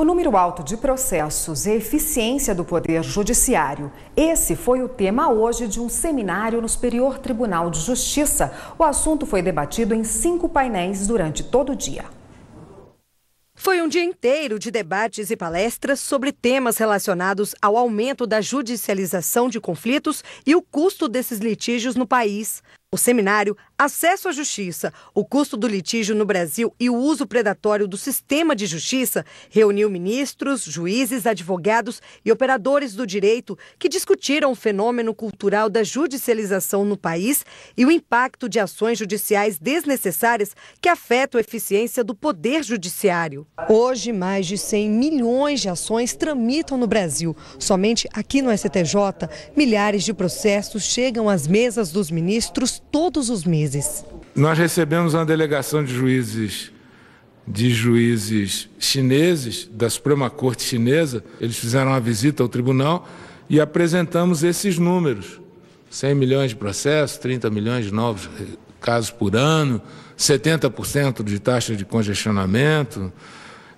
O número alto de processos e eficiência do Poder Judiciário. Esse foi o tema hoje de um seminário no Superior Tribunal de Justiça. O assunto foi debatido em cinco painéis durante todo o dia. Foi um dia inteiro de debates e palestras sobre temas relacionados ao aumento da judicialização de conflitos e o custo desses litígios no país. O seminário Acesso à justiça, o custo do litígio no Brasil e o uso predatório do sistema de justiça reuniu ministros, juízes, advogados e operadores do direito que discutiram o fenômeno cultural da judicialização no país e o impacto de ações judiciais desnecessárias que afetam a eficiência do poder judiciário. Hoje, mais de 100 milhões de ações tramitam no Brasil. Somente aqui no STJ, milhares de processos chegam às mesas dos ministros todos os meses juízes. Nós recebemos uma delegação de juízes de juízes chineses da Suprema Corte chinesa. Eles fizeram uma visita ao tribunal e apresentamos esses números: 100 milhões de processos, 30 milhões de novos casos por ano, 70% de taxa de congestionamento,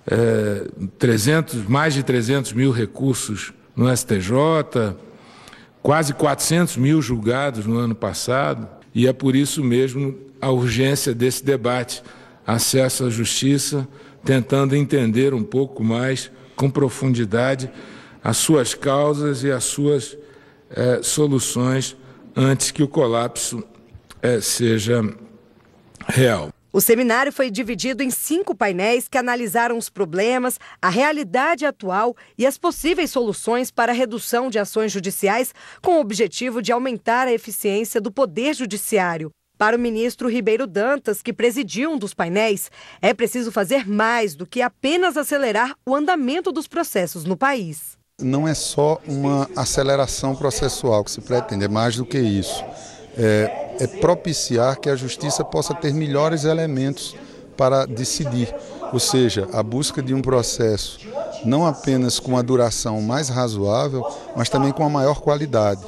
é, 300, mais de 300 mil recursos no STJ, quase 400 mil julgados no ano passado e é por isso mesmo a urgência desse debate, acesso à justiça, tentando entender um pouco mais, com profundidade, as suas causas e as suas eh, soluções antes que o colapso eh, seja real. O seminário foi dividido em cinco painéis que analisaram os problemas, a realidade atual e as possíveis soluções para a redução de ações judiciais, com o objetivo de aumentar a eficiência do Poder Judiciário. Para o ministro Ribeiro Dantas, que presidiu um dos painéis, é preciso fazer mais do que apenas acelerar o andamento dos processos no país. Não é só uma aceleração processual que se pretende, é mais do que isso. É, é propiciar que a justiça possa ter melhores elementos para decidir, ou seja, a busca de um processo não apenas com a duração mais razoável, mas também com a maior qualidade.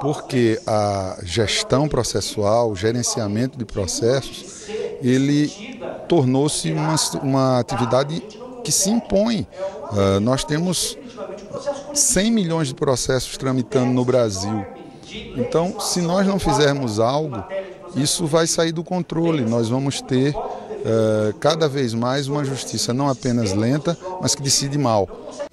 Porque a gestão processual, o gerenciamento de processos, ele tornou-se uma, uma atividade que se impõe. Uh, nós temos 100 milhões de processos tramitando no Brasil. Então, se nós não fizermos algo, isso vai sair do controle. Nós vamos ter uh, cada vez mais uma justiça não apenas lenta, mas que decide mal.